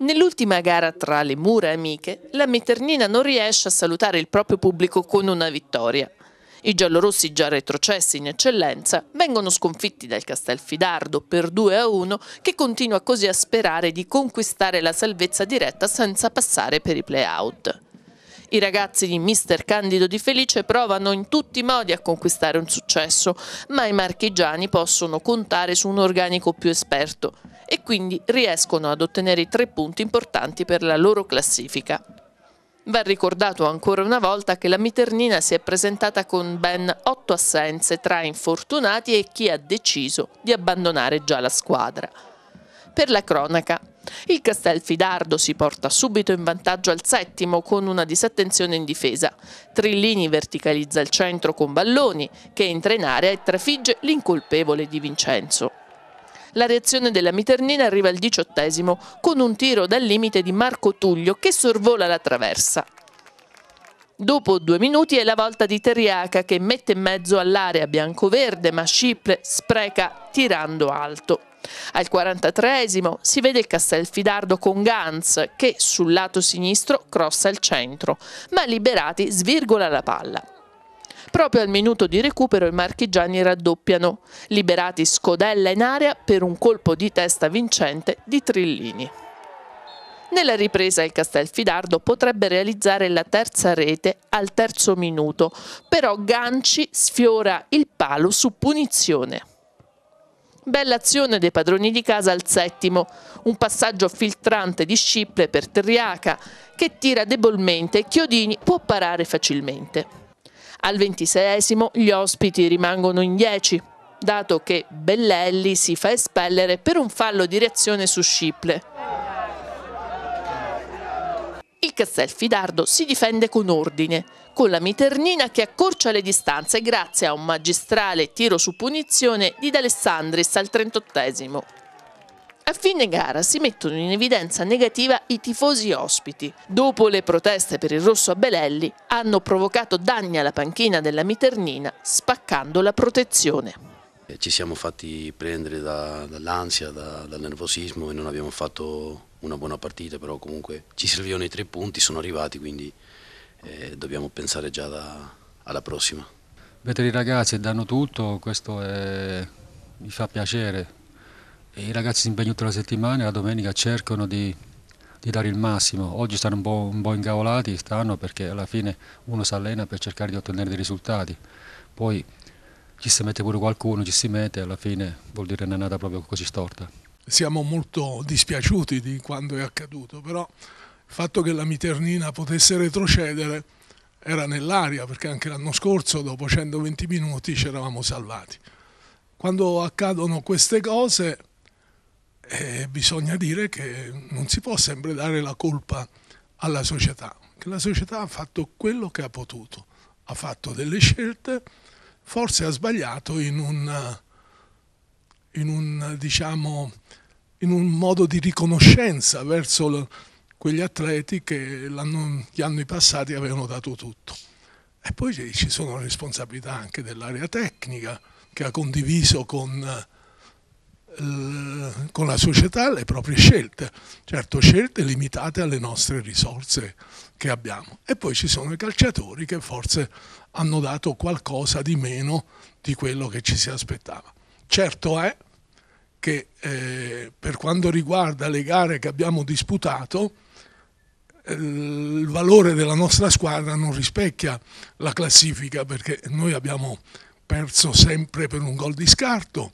Nell'ultima gara tra le mura amiche, la Meternina non riesce a salutare il proprio pubblico con una vittoria. I giallorossi già retrocessi in eccellenza vengono sconfitti dal Castelfidardo per 2 a 1 che continua così a sperare di conquistare la salvezza diretta senza passare per i play-out. I ragazzi di Mister Candido di Felice provano in tutti i modi a conquistare un successo, ma i marchigiani possono contare su un organico più esperto e quindi riescono ad ottenere i tre punti importanti per la loro classifica. Va ricordato ancora una volta che la Miternina si è presentata con ben otto assenze tra infortunati e chi ha deciso di abbandonare già la squadra. Per la cronaca, il Castelfidardo si porta subito in vantaggio al settimo con una disattenzione in difesa. Trillini verticalizza il centro con Balloni, che entra in area e trafigge l'incolpevole di Vincenzo. La reazione della Miternina arriva al diciottesimo con un tiro dal limite di Marco Tullio che sorvola la traversa. Dopo due minuti è la volta di Terriaca che mette in mezzo all'area biancoverde ma Sciple spreca tirando alto. Al 43 esimo si vede il Castelfidardo con Gans che sul lato sinistro crossa il centro, ma Liberati svirgola la palla. Proprio al minuto di recupero i marchigiani raddoppiano, liberati Scodella in area per un colpo di testa vincente di Trillini. Nella ripresa il Castelfidardo potrebbe realizzare la terza rete al terzo minuto, però Ganci sfiora il palo su punizione. Bella azione dei padroni di casa al settimo, un passaggio filtrante di Sciple per Terriaca che tira debolmente e Chiodini può parare facilmente. Al ventiseiesimo gli ospiti rimangono in 10, dato che Bellelli si fa espellere per un fallo di reazione su Sciple. Il Castelfidardo si difende con ordine, con la Miternina che accorcia le distanze grazie a un magistrale tiro su punizione di D'Alessandris al 38 a fine gara si mettono in evidenza negativa i tifosi ospiti. Dopo le proteste per il rosso a Belelli, hanno provocato danni alla panchina della Miternina, spaccando la protezione. Eh, ci siamo fatti prendere da, dall'ansia, da, dal nervosismo e non abbiamo fatto una buona partita, però comunque ci servivano i tre punti, sono arrivati, quindi eh, dobbiamo pensare già da, alla prossima. Vedere i ragazzi danno tutto, questo è, mi fa piacere, i ragazzi si impegnano tutta la settimana e la domenica cercano di, di dare il massimo. Oggi stanno un po', un po', incavolati, stanno perché alla fine uno si allena per cercare di ottenere dei risultati. Poi ci si mette pure qualcuno, ci si mette, e alla fine vuol dire che è nata proprio così storta. Siamo molto dispiaciuti di quando è accaduto, però il fatto che la Miternina potesse retrocedere era nell'aria perché anche l'anno scorso dopo 120 minuti ci eravamo salvati. Quando accadono queste cose e eh, bisogna dire che non si può sempre dare la colpa alla società, che la società ha fatto quello che ha potuto, ha fatto delle scelte, forse ha sbagliato in un, eh, in un, diciamo, in un modo di riconoscenza verso le, quegli atleti che gli anni passati avevano dato tutto. E poi ci sono responsabilità anche dell'area tecnica che ha condiviso con eh, con la società le proprie scelte, certo scelte limitate alle nostre risorse che abbiamo. E poi ci sono i calciatori che forse hanno dato qualcosa di meno di quello che ci si aspettava. Certo è che eh, per quanto riguarda le gare che abbiamo disputato, eh, il valore della nostra squadra non rispecchia la classifica perché noi abbiamo perso sempre per un gol di scarto,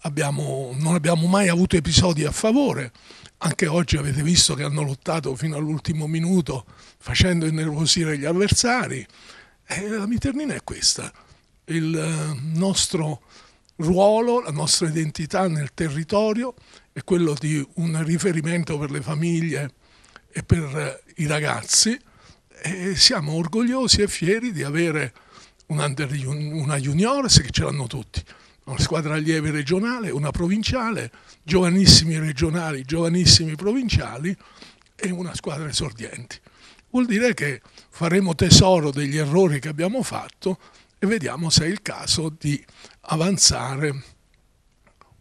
abbiamo, non abbiamo mai avuto episodi a favore. Anche oggi avete visto che hanno lottato fino all'ultimo minuto facendo innervosire gli avversari. E la Miternina è questa. Il eh, nostro ruolo, la nostra identità nel territorio è quello di un riferimento per le famiglie e per eh, i ragazzi e siamo orgogliosi e fieri di avere una, juniors che ce l'hanno tutti, una squadra allievi regionale, una provinciale, giovanissimi regionali, giovanissimi provinciali e una squadra esordienti. Vuol dire che faremo tesoro degli errori che abbiamo fatto e vediamo se è il caso di avanzare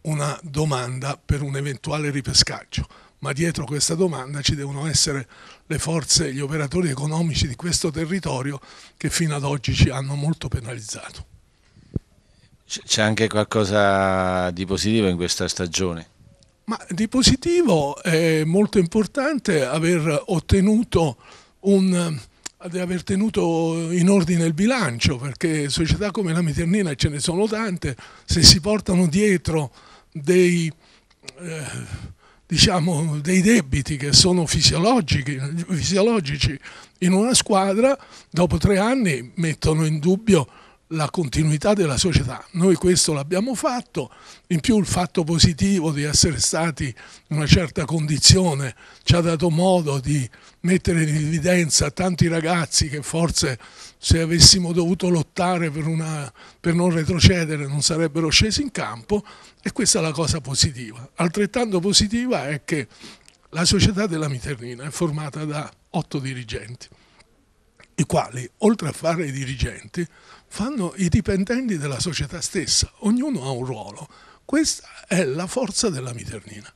una domanda per un eventuale ripescaggio. Ma dietro questa domanda ci devono essere le forze gli operatori economici di questo territorio che fino ad oggi ci hanno molto penalizzato. C'è anche qualcosa di positivo in questa stagione? Ma di positivo è molto importante aver ottenuto un, eh, di aver tenuto in ordine il bilancio, perché società come la Miternina ce ne sono tante, se si portano dietro dei, eh, diciamo, dei debiti che sono fisiologici, fisiologici in una squadra, dopo tre anni mettono in dubbio la continuità della società. Noi questo l'abbiamo fatto, in più il fatto positivo di essere stati in una certa condizione ci ha dato modo di mettere in evidenza tanti ragazzi che forse se avessimo dovuto lottare per, una, per non retrocedere non sarebbero scesi in campo e questa è la cosa positiva. Altrettanto positiva è che la società della Miternina è formata da otto dirigenti, i quali oltre a fare i dirigenti fanno i dipendenti della società stessa, ognuno ha un ruolo. Questa è la forza della Miternina.